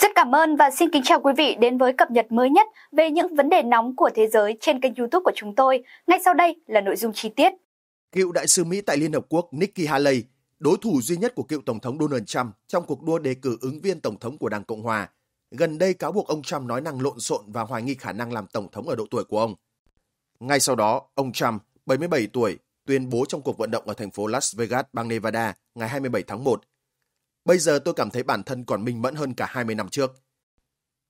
Rất cảm ơn và xin kính chào quý vị đến với cập nhật mới nhất về những vấn đề nóng của thế giới trên kênh YouTube của chúng tôi. Ngay sau đây là nội dung chi tiết. Cựu đại sứ Mỹ tại Liên hợp quốc Nikki Haley, đối thủ duy nhất của cựu tổng thống Donald Trump trong cuộc đua đề cử ứng viên tổng thống của Đảng Cộng hòa, gần đây cáo buộc ông Trump nói năng lộn xộn và hoài nghi khả năng làm tổng thống ở độ tuổi của ông. Ngay sau đó, ông Trump, 77 tuổi, tuyên bố trong cuộc vận động ở thành phố Las Vegas, bang Nevada ngày 27 tháng 1 Bây giờ tôi cảm thấy bản thân còn minh mẫn hơn cả 20 năm trước.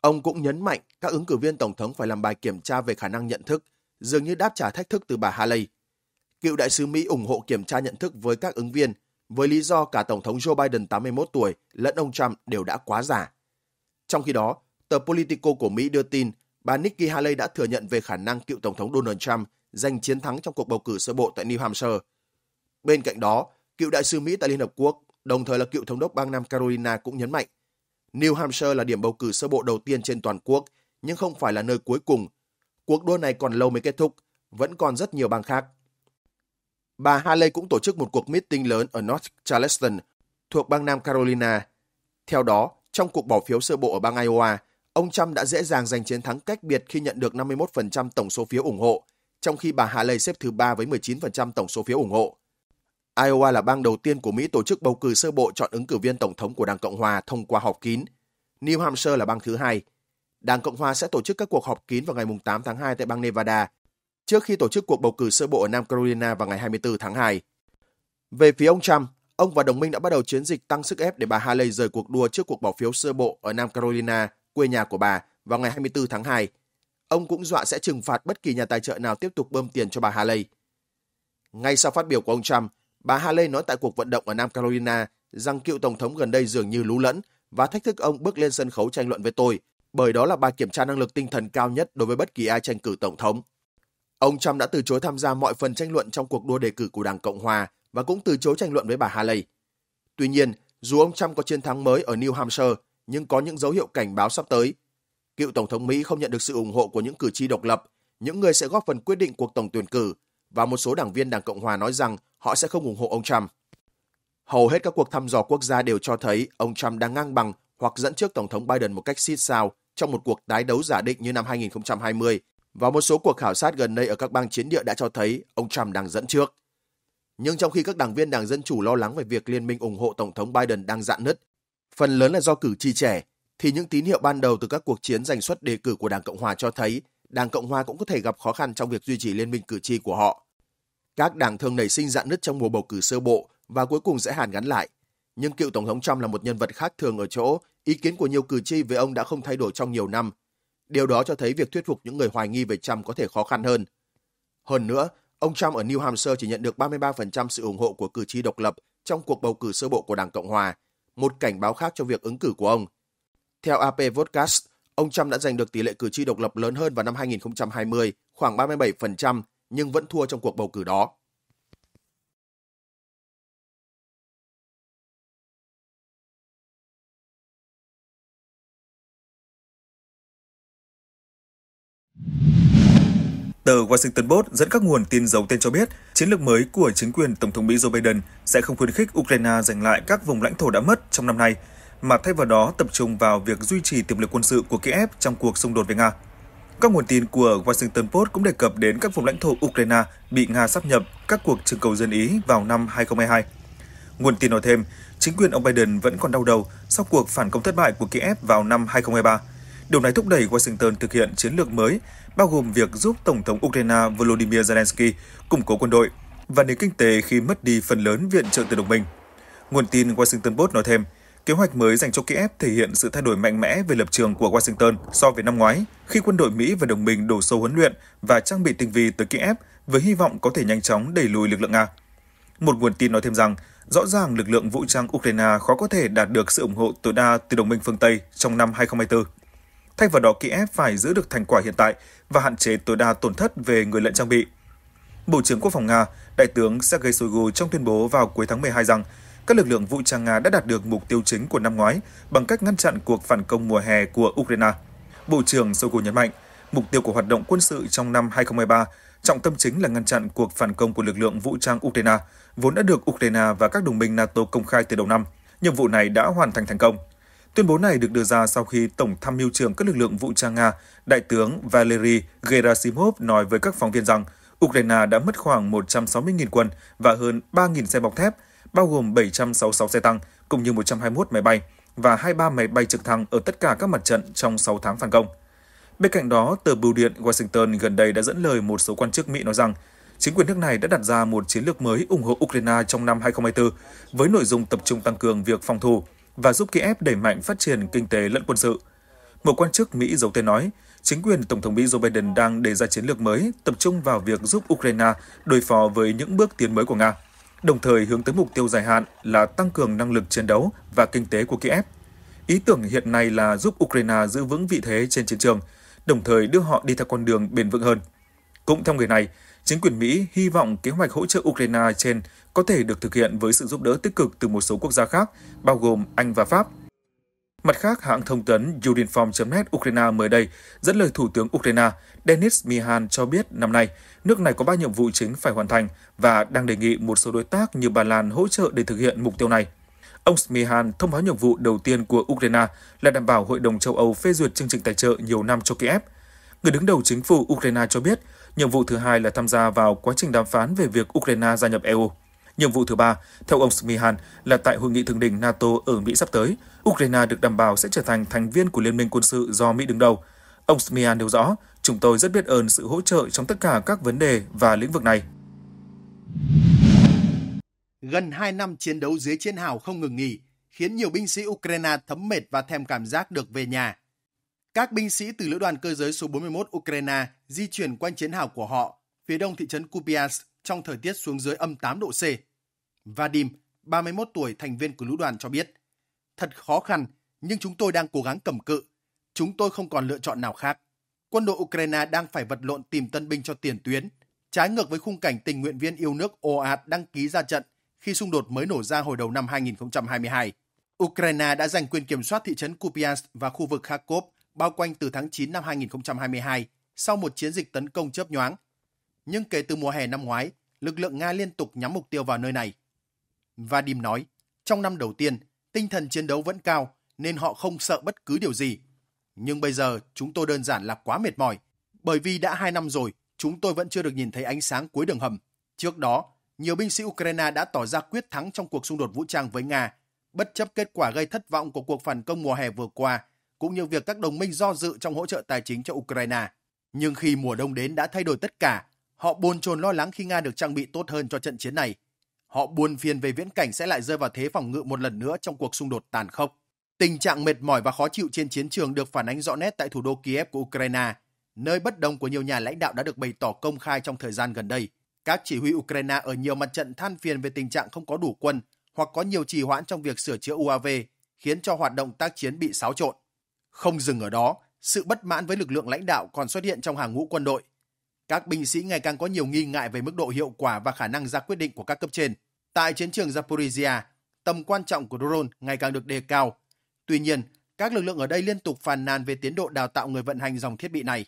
Ông cũng nhấn mạnh các ứng cử viên Tổng thống phải làm bài kiểm tra về khả năng nhận thức, dường như đáp trả thách thức từ bà Haley. Cựu đại sứ Mỹ ủng hộ kiểm tra nhận thức với các ứng viên với lý do cả Tổng thống Joe Biden 81 tuổi lẫn ông Trump đều đã quá già. Trong khi đó, tờ Politico của Mỹ đưa tin bà Nikki Haley đã thừa nhận về khả năng cựu Tổng thống Donald Trump giành chiến thắng trong cuộc bầu cử sơ bộ tại New Hampshire. Bên cạnh đó, cựu đại sứ Mỹ tại Liên Hợp Quốc đồng thời là cựu thống đốc bang Nam Carolina cũng nhấn mạnh, New Hampshire là điểm bầu cử sơ bộ đầu tiên trên toàn quốc, nhưng không phải là nơi cuối cùng. Cuộc đua này còn lâu mới kết thúc, vẫn còn rất nhiều bang khác. Bà Haley cũng tổ chức một cuộc meeting lớn ở North Charleston, thuộc bang Nam Carolina. Theo đó, trong cuộc bỏ phiếu sơ bộ ở bang Iowa, ông Trump đã dễ dàng giành chiến thắng cách biệt khi nhận được 51% tổng số phiếu ủng hộ, trong khi bà Haley xếp thứ ba với 19% tổng số phiếu ủng hộ. Iowa là bang đầu tiên của Mỹ tổ chức bầu cử sơ bộ chọn ứng cử viên tổng thống của Đảng Cộng Hòa thông qua họp kín. New Hampshire là bang thứ hai. Đảng Cộng Hòa sẽ tổ chức các cuộc họp kín vào ngày 8 tháng 2 tại bang Nevada, trước khi tổ chức cuộc bầu cử sơ bộ ở Nam Carolina vào ngày 24 tháng 2. Về phía ông Trump, ông và đồng minh đã bắt đầu chiến dịch tăng sức ép để bà Haley rời cuộc đua trước cuộc bỏ phiếu sơ bộ ở Nam Carolina, quê nhà của bà, vào ngày 24 tháng 2. Ông cũng dọa sẽ trừng phạt bất kỳ nhà tài trợ nào tiếp tục bơm tiền cho bà Haley. Ngay sau phát biểu của ông Trump, Bà Haley nói tại cuộc vận động ở Nam Carolina rằng cựu Tổng thống gần đây dường như lú lẫn và thách thức ông bước lên sân khấu tranh luận với tôi, bởi đó là bài kiểm tra năng lực tinh thần cao nhất đối với bất kỳ ai tranh cử Tổng thống. Ông Trump đã từ chối tham gia mọi phần tranh luận trong cuộc đua đề cử của Đảng Cộng Hòa và cũng từ chối tranh luận với bà Haley. Tuy nhiên, dù ông Trump có chiến thắng mới ở New Hampshire, nhưng có những dấu hiệu cảnh báo sắp tới. Cựu Tổng thống Mỹ không nhận được sự ủng hộ của những cử tri độc lập, những người sẽ góp phần quyết định cuộc tổng tuyển cử và một số đảng viên Đảng Cộng Hòa nói rằng họ sẽ không ủng hộ ông Trump. Hầu hết các cuộc thăm dò quốc gia đều cho thấy ông Trump đang ngang bằng hoặc dẫn trước Tổng thống Biden một cách xít sao trong một cuộc tái đấu giả định như năm 2020 và một số cuộc khảo sát gần đây ở các bang chiến địa đã cho thấy ông Trump đang dẫn trước. Nhưng trong khi các đảng viên Đảng Dân Chủ lo lắng về việc liên minh ủng hộ Tổng thống Biden đang dạn nứt, phần lớn là do cử tri trẻ, thì những tín hiệu ban đầu từ các cuộc chiến giành suất đề cử của Đảng Cộng Hòa cho thấy Đảng Cộng Hòa cũng có thể gặp khó khăn trong việc duy trì liên minh cử tri của họ. Các đảng thường nảy sinh dạn nứt trong mùa bầu cử sơ bộ và cuối cùng sẽ hàn gắn lại. Nhưng cựu Tổng thống Trump là một nhân vật khác thường ở chỗ ý kiến của nhiều cử tri về ông đã không thay đổi trong nhiều năm. Điều đó cho thấy việc thuyết phục những người hoài nghi về Trump có thể khó khăn hơn. Hơn nữa, ông Trump ở New Hampshire chỉ nhận được 33% sự ủng hộ của cử tri độc lập trong cuộc bầu cử sơ bộ của Đảng Cộng Hòa, một cảnh báo khác cho việc ứng cử của ông. Theo AP Vodcast, Ông Trump đã giành được tỷ lệ cử tri độc lập lớn hơn vào năm 2020, khoảng 37%, nhưng vẫn thua trong cuộc bầu cử đó. Tờ Washington Post dẫn các nguồn tin giấu tên cho biết, chiến lược mới của chính quyền Tổng thống Mỹ Joe Biden sẽ không khuyến khích Ukraine giành lại các vùng lãnh thổ đã mất trong năm nay, mà thay vào đó tập trung vào việc duy trì tiềm lực quân sự của Kiev trong cuộc xung đột với Nga. Các nguồn tin của Washington Post cũng đề cập đến các vùng lãnh thổ Ukraine bị Nga sắp nhập các cuộc trưng cầu dân Ý vào năm 2022. Nguồn tin nói thêm, chính quyền ông Biden vẫn còn đau đầu sau cuộc phản công thất bại của Kiev vào năm 2023. Điều này thúc đẩy Washington thực hiện chiến lược mới, bao gồm việc giúp Tổng thống Ukraine Volodymyr Zelensky củng cố quân đội và nền kinh tế khi mất đi phần lớn viện trợ từ đồng minh. Nguồn tin Washington Post nói thêm, Kế hoạch mới dành cho Kiev thể hiện sự thay đổi mạnh mẽ về lập trường của Washington so với năm ngoái, khi quân đội Mỹ và đồng minh đổ sâu huấn luyện và trang bị tinh vi tới Kiev với hy vọng có thể nhanh chóng đẩy lùi lực lượng Nga. Một nguồn tin nói thêm rằng, rõ ràng lực lượng vũ trang Ukraine khó có thể đạt được sự ủng hộ tối đa từ đồng minh phương Tây trong năm 2024. Thay vào đó, Kiev phải giữ được thành quả hiện tại và hạn chế tối đa tổn thất về người lẫn trang bị. Bộ trưởng Quốc phòng Nga, Đại tướng Sergei Shoigu trong tuyên bố vào cuối tháng 12 rằng các lực lượng vũ trang Nga đã đạt được mục tiêu chính của năm ngoái bằng cách ngăn chặn cuộc phản công mùa hè của Ukraine. Bộ trưởng Shoigu nhấn mạnh, mục tiêu của hoạt động quân sự trong năm 2023 trọng tâm chính là ngăn chặn cuộc phản công của lực lượng vũ trang Ukraine, vốn đã được Ukraine và các đồng minh NATO công khai từ đầu năm. Nhiệm vụ này đã hoàn thành thành công. Tuyên bố này được đưa ra sau khi Tổng tham mưu trưởng các lực lượng vũ trang Nga, Đại tướng Valery Gerasimov nói với các phóng viên rằng Ukraine đã mất khoảng 160.000 quân và hơn 3.000 xe bọc thép bao gồm 766 xe tăng cũng như 121 máy bay và 23 máy bay trực thăng ở tất cả các mặt trận trong 6 tháng phản công. Bên cạnh đó, tờ Bưu điện Washington gần đây đã dẫn lời một số quan chức Mỹ nói rằng chính quyền nước này đã đặt ra một chiến lược mới ủng hộ Ukraine trong năm 2024 với nội dung tập trung tăng cường việc phòng thủ và giúp Kiev đẩy mạnh phát triển kinh tế lẫn quân sự. Một quan chức Mỹ giấu tên nói, chính quyền Tổng thống Mỹ Joe Biden đang đề ra chiến lược mới tập trung vào việc giúp Ukraine đối phó với những bước tiến mới của Nga đồng thời hướng tới mục tiêu dài hạn là tăng cường năng lực chiến đấu và kinh tế của Kiev. Ý tưởng hiện nay là giúp Ukraine giữ vững vị thế trên chiến trường, đồng thời đưa họ đi theo con đường bền vững hơn. Cũng theo người này, chính quyền Mỹ hy vọng kế hoạch hỗ trợ Ukraine trên có thể được thực hiện với sự giúp đỡ tích cực từ một số quốc gia khác, bao gồm Anh và Pháp – Mặt khác, hãng thông tấn Urinform.net Ukraine mới đây dẫn lời Thủ tướng Ukraine Denis Mihan cho biết năm nay, nước này có 3 nhiệm vụ chính phải hoàn thành và đang đề nghị một số đối tác như Ba Lan hỗ trợ để thực hiện mục tiêu này. Ông Mihan thông báo nhiệm vụ đầu tiên của Ukraine là đảm bảo Hội đồng châu Âu phê duyệt chương trình tài trợ nhiều năm cho Kiev. Người đứng đầu chính phủ Ukraine cho biết, nhiệm vụ thứ hai là tham gia vào quá trình đàm phán về việc Ukraine gia nhập EU. Nhiệm vụ thứ ba, theo ông Smihan, là tại hội nghị thượng đỉnh NATO ở Mỹ sắp tới, Ukraine được đảm bảo sẽ trở thành thành viên của Liên minh quân sự do Mỹ đứng đầu. Ông Smihan nêu rõ, chúng tôi rất biết ơn sự hỗ trợ trong tất cả các vấn đề và lĩnh vực này. Gần 2 năm chiến đấu dưới chiến hào không ngừng nghỉ, khiến nhiều binh sĩ Ukraine thấm mệt và thèm cảm giác được về nhà. Các binh sĩ từ lữ đoàn cơ giới số 41 Ukraine di chuyển quanh chiến hào của họ phía đông thị trấn Kupiansk trong thời tiết xuống dưới âm 8 độ C. Vadim, 31 tuổi thành viên của lũ đoàn cho biết, thật khó khăn nhưng chúng tôi đang cố gắng cầm cự. Chúng tôi không còn lựa chọn nào khác. Quân đội Ukraine đang phải vật lộn tìm tân binh cho tiền tuyến, trái ngược với khung cảnh tình nguyện viên yêu nước ồ ạt đăng ký ra trận khi xung đột mới nổ ra hồi đầu năm 2022. Ukraine đã giành quyền kiểm soát thị trấn Kupiansk và khu vực Kharkov bao quanh từ tháng 9 năm 2022 sau một chiến dịch tấn công chớp nhoáng. Nhưng kể từ mùa hè năm ngoái, lực lượng Nga liên tục nhắm mục tiêu vào nơi này. Vadim nói, trong năm đầu tiên, tinh thần chiến đấu vẫn cao nên họ không sợ bất cứ điều gì. Nhưng bây giờ chúng tôi đơn giản là quá mệt mỏi, bởi vì đã hai năm rồi chúng tôi vẫn chưa được nhìn thấy ánh sáng cuối đường hầm. Trước đó, nhiều binh sĩ Ukraine đã tỏ ra quyết thắng trong cuộc xung đột vũ trang với Nga, bất chấp kết quả gây thất vọng của cuộc phản công mùa hè vừa qua, cũng như việc các đồng minh do dự trong hỗ trợ tài chính cho Ukraine. Nhưng khi mùa đông đến đã thay đổi tất cả, họ bồn chồn lo lắng khi Nga được trang bị tốt hơn cho trận chiến này – Họ buồn phiền về viễn cảnh sẽ lại rơi vào thế phòng ngự một lần nữa trong cuộc xung đột tàn khốc. Tình trạng mệt mỏi và khó chịu trên chiến trường được phản ánh rõ nét tại thủ đô Kiev của Ukraine, nơi bất đồng của nhiều nhà lãnh đạo đã được bày tỏ công khai trong thời gian gần đây. Các chỉ huy Ukraine ở nhiều mặt trận than phiền về tình trạng không có đủ quân hoặc có nhiều trì hoãn trong việc sửa chữa UAV, khiến cho hoạt động tác chiến bị xáo trộn. Không dừng ở đó, sự bất mãn với lực lượng lãnh đạo còn xuất hiện trong hàng ngũ quân đội, các binh sĩ ngày càng có nhiều nghi ngại về mức độ hiệu quả và khả năng ra quyết định của các cấp trên. Tại chiến trường Zaporizhia, tầm quan trọng của drone ngày càng được đề cao. Tuy nhiên, các lực lượng ở đây liên tục phàn nàn về tiến độ đào tạo người vận hành dòng thiết bị này.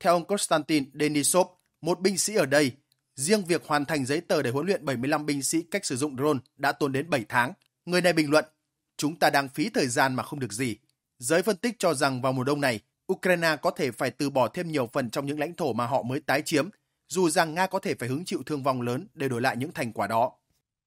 Theo ông Konstantin Denisov, một binh sĩ ở đây, riêng việc hoàn thành giấy tờ để huấn luyện 75 binh sĩ cách sử dụng drone đã tốn đến 7 tháng. Người này bình luận, chúng ta đang phí thời gian mà không được gì. Giới phân tích cho rằng vào mùa đông này, Ukraine có thể phải từ bỏ thêm nhiều phần trong những lãnh thổ mà họ mới tái chiếm, dù rằng Nga có thể phải hứng chịu thương vong lớn để đổi lại những thành quả đó.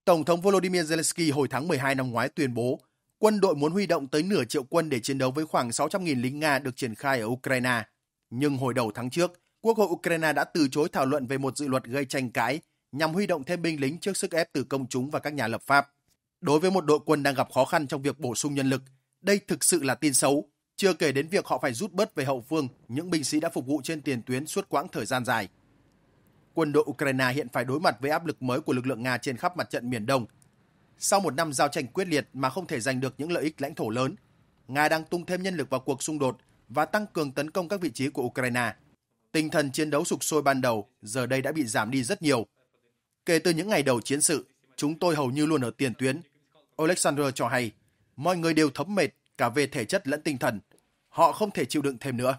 Tổng thống Volodymyr Zelensky hồi tháng 12 năm ngoái tuyên bố quân đội muốn huy động tới nửa triệu quân để chiến đấu với khoảng 600.000 lính Nga được triển khai ở Ukraine. Nhưng hồi đầu tháng trước, Quốc hội Ukraine đã từ chối thảo luận về một dự luật gây tranh cãi nhằm huy động thêm binh lính trước sức ép từ công chúng và các nhà lập pháp. Đối với một đội quân đang gặp khó khăn trong việc bổ sung nhân lực, đây thực sự là tin xấu chưa kể đến việc họ phải rút bớt về hậu phương những binh sĩ đã phục vụ trên tiền tuyến suốt quãng thời gian dài. Quân đội Ukraine hiện phải đối mặt với áp lực mới của lực lượng Nga trên khắp mặt trận miền Đông. Sau một năm giao tranh quyết liệt mà không thể giành được những lợi ích lãnh thổ lớn, Nga đang tung thêm nhân lực vào cuộc xung đột và tăng cường tấn công các vị trí của Ukraine. Tinh thần chiến đấu sục sôi ban đầu giờ đây đã bị giảm đi rất nhiều. Kể từ những ngày đầu chiến sự, chúng tôi hầu như luôn ở tiền tuyến. Alexander cho hay, mọi người đều thấm mệt cả về thể chất lẫn tinh thần. Họ không thể chịu đựng thêm nữa.